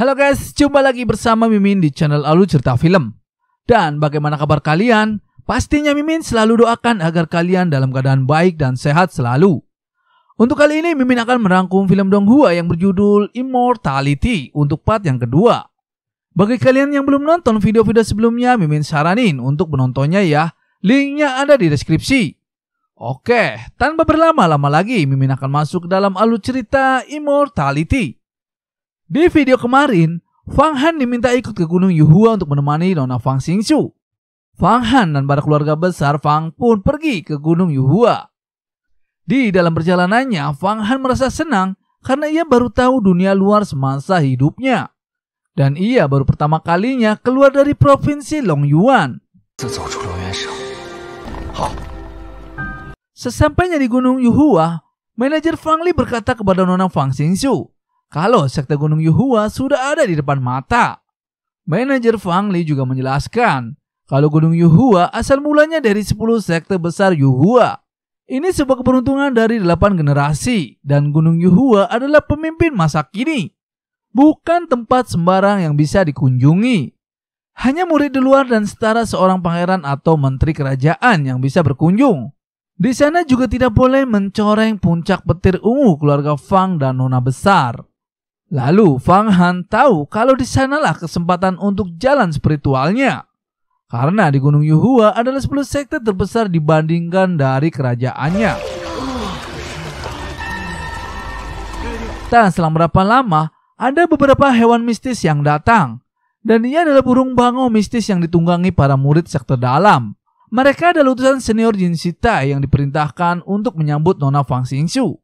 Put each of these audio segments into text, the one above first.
Halo guys, jumpa lagi bersama Mimin di channel Alu Cerita Film. Dan bagaimana kabar kalian? Pastinya Mimin selalu doakan agar kalian dalam keadaan baik dan sehat selalu. Untuk kali ini Mimin akan merangkum film Donghua yang berjudul Immortality untuk part yang kedua. Bagi kalian yang belum nonton video-video sebelumnya, Mimin saranin untuk menontonnya ya. Linknya ada di deskripsi. Oke, tanpa berlama-lama lagi, Mimin akan masuk dalam alur cerita Immortality. Di video kemarin, Fang Han diminta ikut ke Gunung Yuhua untuk menemani Nona Fang Xingqiu. Fang Han dan para keluarga besar Fang pun pergi ke Gunung Yuhua. Di dalam perjalanannya, Fang Han merasa senang karena ia baru tahu dunia luar semasa hidupnya. Dan ia baru pertama kalinya keluar dari provinsi Longyuan. Sesampainya di Gunung Yuhua, manajer Fang Li berkata kepada Nona Fang Xingqiu kalau sekte Gunung Yuhua sudah ada di depan mata. Manajer Fang Li juga menjelaskan kalau Gunung Yuhua asal mulanya dari 10 sekte besar Yuhua. Ini sebuah keberuntungan dari 8 generasi dan Gunung Yuhua adalah pemimpin masa kini. Bukan tempat sembarang yang bisa dikunjungi. Hanya murid di luar dan setara seorang pangeran atau menteri kerajaan yang bisa berkunjung. Di sana juga tidak boleh mencoreng puncak petir ungu keluarga Fang dan Nona Besar. Lalu Fang Han tahu kalau di sanalah kesempatan untuk jalan spiritualnya. Karena di Gunung Yuhua adalah 10 sekte terbesar dibandingkan dari kerajaannya. Dan selama berapa lama, ada beberapa hewan mistis yang datang. Dan ia adalah burung bangau mistis yang ditunggangi para murid sekte dalam. Mereka adalah utusan senior Jin Sita yang diperintahkan untuk menyambut Nona Fang Xingxu.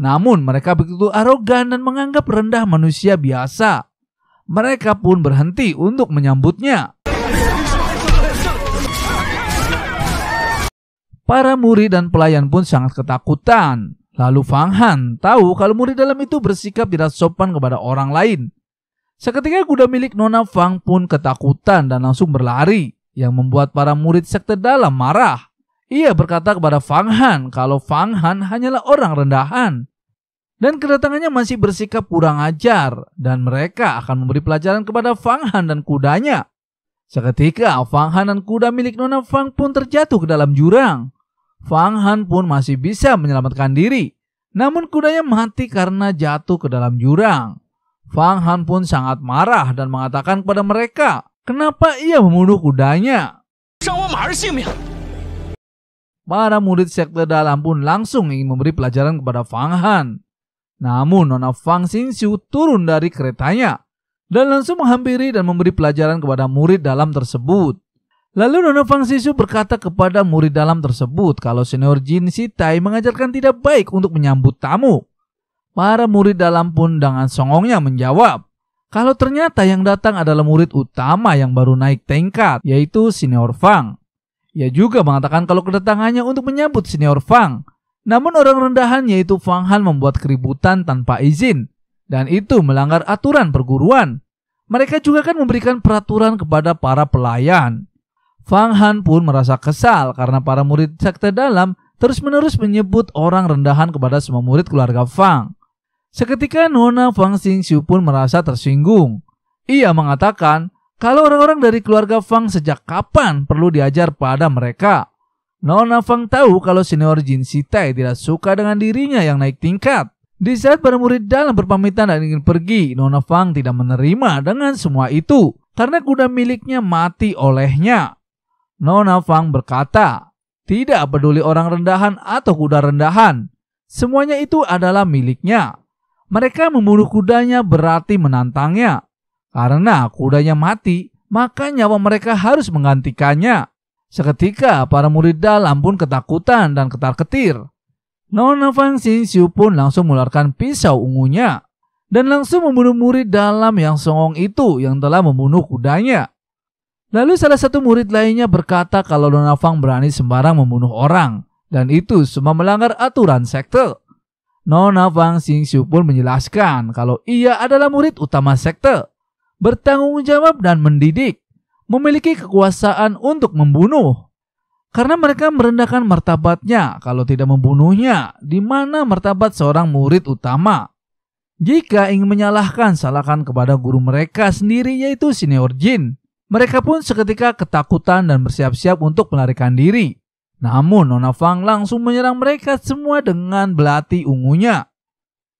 Namun mereka begitu arogan dan menganggap rendah manusia biasa. Mereka pun berhenti untuk menyambutnya. Para murid dan pelayan pun sangat ketakutan. Lalu Fang Han tahu kalau murid dalam itu bersikap tidak sopan kepada orang lain. Seketika kuda milik Nona Fang pun ketakutan dan langsung berlari, yang membuat para murid sekte dalam marah. Ia berkata kepada Fang Han kalau Fang Han hanyalah orang rendahan. Dan kedatangannya masih bersikap kurang ajar dan mereka akan memberi pelajaran kepada Fang Han dan kudanya. Seketika Fang Han dan kuda milik Nona Fang pun terjatuh ke dalam jurang. Fang Han pun masih bisa menyelamatkan diri. Namun kudanya mati karena jatuh ke dalam jurang. Fang Han pun sangat marah dan mengatakan kepada mereka, kenapa ia membunuh kudanya. Para murid sekte dalam pun langsung ingin memberi pelajaran kepada Fang Han. Namun Nona Fang Xingxiu turun dari keretanya dan langsung menghampiri dan memberi pelajaran kepada murid dalam tersebut. Lalu Nona Fang Xingxiu berkata kepada murid dalam tersebut kalau senior Jin Sitai mengajarkan tidak baik untuk menyambut tamu. Para murid dalam pun dengan songongnya menjawab, kalau ternyata yang datang adalah murid utama yang baru naik tingkat, yaitu senior Fang. Ia juga mengatakan kalau kedatangannya untuk menyambut senior Fang, namun orang rendahan yaitu Fang Han membuat keributan tanpa izin dan itu melanggar aturan perguruan. Mereka juga kan memberikan peraturan kepada para pelayan. Fang Han pun merasa kesal karena para murid sekte dalam terus-menerus menyebut orang rendahan kepada semua murid keluarga Fang. Seketika Nona Fang Xing Xiu pun merasa tersinggung. Ia mengatakan kalau orang-orang dari keluarga Fang sejak kapan perlu diajar pada mereka. Nona Fang tahu kalau senior Jin Sitai tidak suka dengan dirinya yang naik tingkat. Di saat para murid dalam berpamitan dan ingin pergi, Nona Fang tidak menerima dengan semua itu karena kuda miliknya mati olehnya. Nona Fang berkata, tidak peduli orang rendahan atau kuda rendahan, semuanya itu adalah miliknya. Mereka membunuh kudanya berarti menantangnya. Karena kudanya mati, maka nyawa mereka harus menggantikannya. Seketika para murid dalam pun ketakutan dan ketar-ketir. Nona Fang Xinxiu pun langsung mengeluarkan pisau ungunya dan langsung membunuh murid dalam yang songong itu yang telah membunuh kudanya. Lalu salah satu murid lainnya berkata kalau Nona Fang berani sembarang membunuh orang dan itu semua melanggar aturan sekte. Nona Fang Xinxiu pun menjelaskan kalau ia adalah murid utama sekte, bertanggung jawab dan mendidik memiliki kekuasaan untuk membunuh. Karena mereka merendahkan martabatnya kalau tidak membunuhnya, di mana martabat seorang murid utama. Jika ingin menyalahkan, salahkan kepada guru mereka sendiri yaitu senior jin. Mereka pun seketika ketakutan dan bersiap-siap untuk melarikan diri. Namun Nona Fang langsung menyerang mereka semua dengan belati ungunya.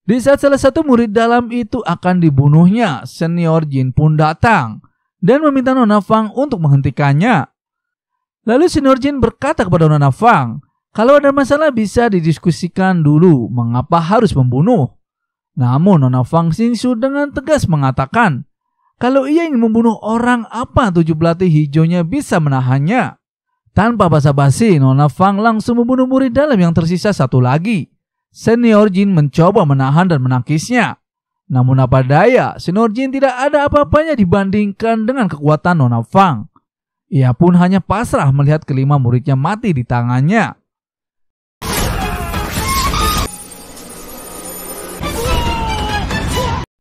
Di saat salah satu murid dalam itu akan dibunuhnya, senior Jin pun datang dan meminta Nona Fang untuk menghentikannya. Lalu jin berkata kepada Nona Fang, kalau ada masalah bisa didiskusikan dulu mengapa harus membunuh. Namun Nona Fang Xinsu dengan tegas mengatakan, kalau ia ingin membunuh orang apa tujuh pelatih hijaunya bisa menahannya. Tanpa basa-basi, Nona Fang langsung membunuh murid dalam yang tersisa satu lagi. Senior Jin mencoba menahan dan menangkisnya. Namun apa daya, Jin tidak ada apa-apanya dibandingkan dengan kekuatan Nona Fang. Ia pun hanya pasrah melihat kelima muridnya mati di tangannya.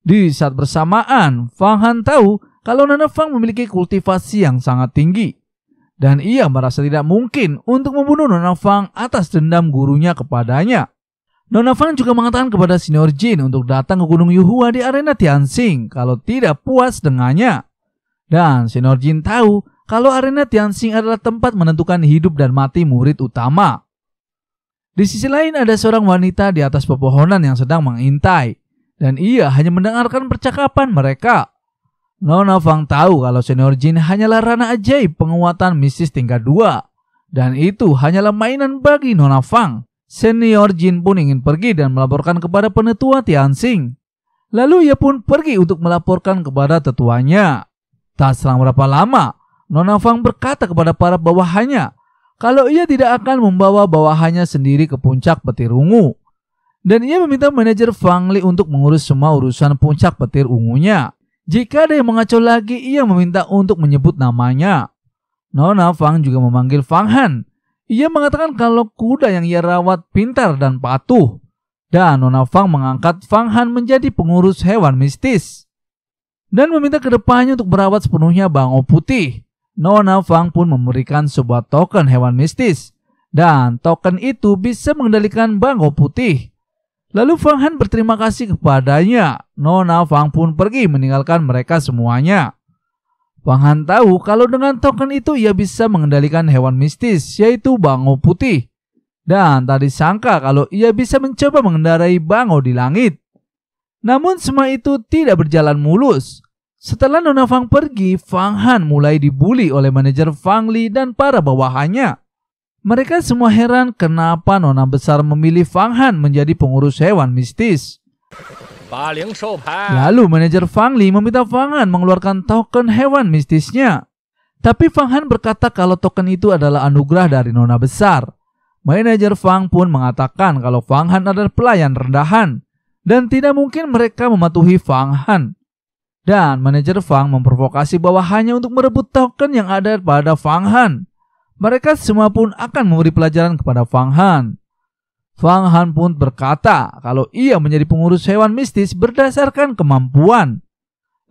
Di saat bersamaan, Fang Han tahu kalau Nona Fang memiliki kultivasi yang sangat tinggi. Dan ia merasa tidak mungkin untuk membunuh Nona Fang atas dendam gurunya kepadanya. Nona Fan juga mengatakan kepada senior Jin untuk datang ke Gunung Yuhua di arena Tianxing kalau tidak puas dengannya. Dan senior Jin tahu kalau arena Tianxing adalah tempat menentukan hidup dan mati murid utama. Di sisi lain ada seorang wanita di atas pepohonan yang sedang mengintai dan ia hanya mendengarkan percakapan mereka. Nona Fang tahu kalau senior Jin hanyalah ranah ajaib penguatan mistis tingkat 2 dan itu hanyalah mainan bagi Nona Fang. Senior Jin pun ingin pergi dan melaporkan kepada penetua Tianxing. Lalu ia pun pergi untuk melaporkan kepada tetuanya. Tak selang berapa lama, Nona Fang berkata kepada para bawahannya kalau ia tidak akan membawa bawahannya sendiri ke puncak petir ungu. Dan ia meminta manajer Fang Li untuk mengurus semua urusan puncak petir ungunya. Jika ada yang mengacau lagi, ia meminta untuk menyebut namanya. Nona Fang juga memanggil Fang Han ia mengatakan kalau kuda yang ia rawat pintar dan patuh, dan Nona Fang mengangkat Fang Han menjadi pengurus hewan mistis. Dan meminta kedepannya untuk merawat sepenuhnya bangau putih. Nona Fang pun memberikan sebuah token hewan mistis. Dan token itu bisa mengendalikan bangau putih. Lalu Fang Han berterima kasih kepadanya. Nona Fang pun pergi meninggalkan mereka semuanya. Wang Han tahu kalau dengan token itu ia bisa mengendalikan hewan mistis, yaitu bango putih. Dan tadi sangka kalau ia bisa mencoba mengendarai bango di langit. Namun semua itu tidak berjalan mulus. Setelah Nona Fang pergi, Fang Han mulai dibully oleh manajer Fang Li dan para bawahannya. Mereka semua heran kenapa Nona Besar memilih Fang Han menjadi pengurus hewan mistis. Lalu manajer Fang Li meminta Fang Han mengeluarkan token hewan mistisnya. Tapi Fang Han berkata kalau token itu adalah anugerah dari nona besar. Manajer Fang pun mengatakan kalau Fang Han adalah pelayan rendahan dan tidak mungkin mereka mematuhi Fang Han. Dan manajer Fang memprovokasi bahwa hanya untuk merebut token yang ada pada Fang Han. Mereka semua pun akan memberi pelajaran kepada Fang Han. Fang Han pun berkata kalau ia menjadi pengurus hewan mistis berdasarkan kemampuan.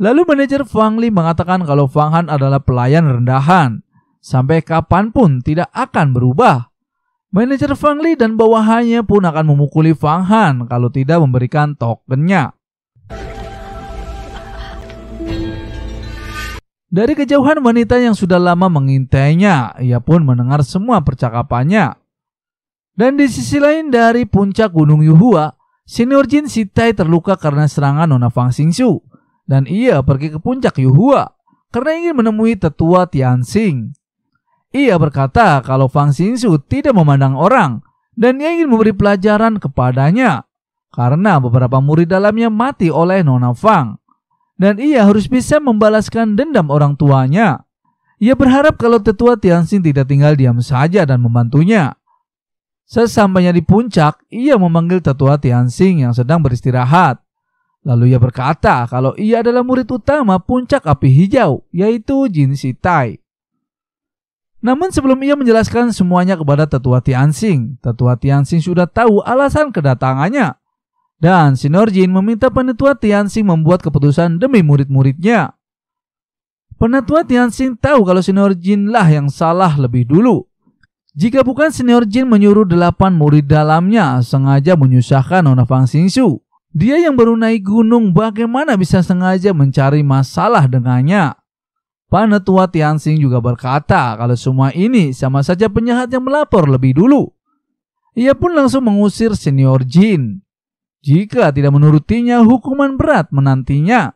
Lalu manajer Fang Li mengatakan kalau Fang Han adalah pelayan rendahan. Sampai kapanpun tidak akan berubah. Manajer Fang Li dan bawahannya pun akan memukuli Fang Han kalau tidak memberikan tokennya. Dari kejauhan wanita yang sudah lama mengintainya, ia pun mendengar semua percakapannya. Dan di sisi lain dari puncak Gunung Yuhua, senior Jin Sitai terluka karena serangan nona Fang Xingxiu dan ia pergi ke puncak Yuhua karena ingin menemui tetua Tianxing. Ia berkata kalau Fang Xingxiu tidak memandang orang dan ia ingin memberi pelajaran kepadanya karena beberapa murid dalamnya mati oleh Nona Fang dan ia harus bisa membalaskan dendam orang tuanya. Ia berharap kalau tetua Tianxing tidak tinggal diam saja dan membantunya. Sesampainya di puncak, ia memanggil tetua Tianxing yang sedang beristirahat. Lalu ia berkata kalau ia adalah murid utama puncak api hijau, yaitu Jin Sitai. Namun sebelum ia menjelaskan semuanya kepada tetua Tianxing, tetua Tianxing sudah tahu alasan kedatangannya. Dan Jin meminta penetua Tianxing membuat keputusan demi murid-muridnya. Penetua Tianxing tahu kalau Jin lah yang salah lebih dulu. Jika bukan senior Jin menyuruh delapan murid dalamnya sengaja menyusahkan Fang Sinshu. Dia yang baru naik gunung bagaimana bisa sengaja mencari masalah dengannya? Panetua Tianxing juga berkata kalau semua ini sama saja penjahat yang melapor lebih dulu. Ia pun langsung mengusir senior Jin. Jika tidak menurutinya, hukuman berat menantinya.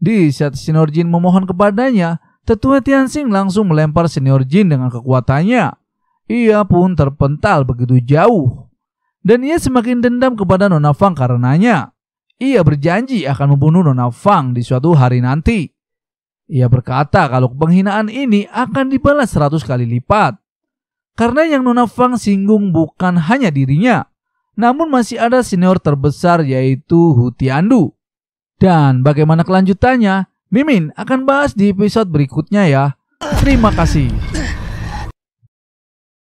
Di saat senior Jin memohon kepadanya, tetua Tianxing langsung melempar senior Jin dengan kekuatannya. Ia pun terpental begitu jauh. Dan ia semakin dendam kepada Nona Fang karenanya. Ia berjanji akan membunuh Nona Fang di suatu hari nanti. Ia berkata kalau penghinaan ini akan dibalas seratus kali lipat. Karena yang Nona Fang singgung bukan hanya dirinya, namun masih ada senior terbesar yaitu Hutiandu. Dan bagaimana kelanjutannya? Mimin akan bahas di episode berikutnya ya. Terima kasih.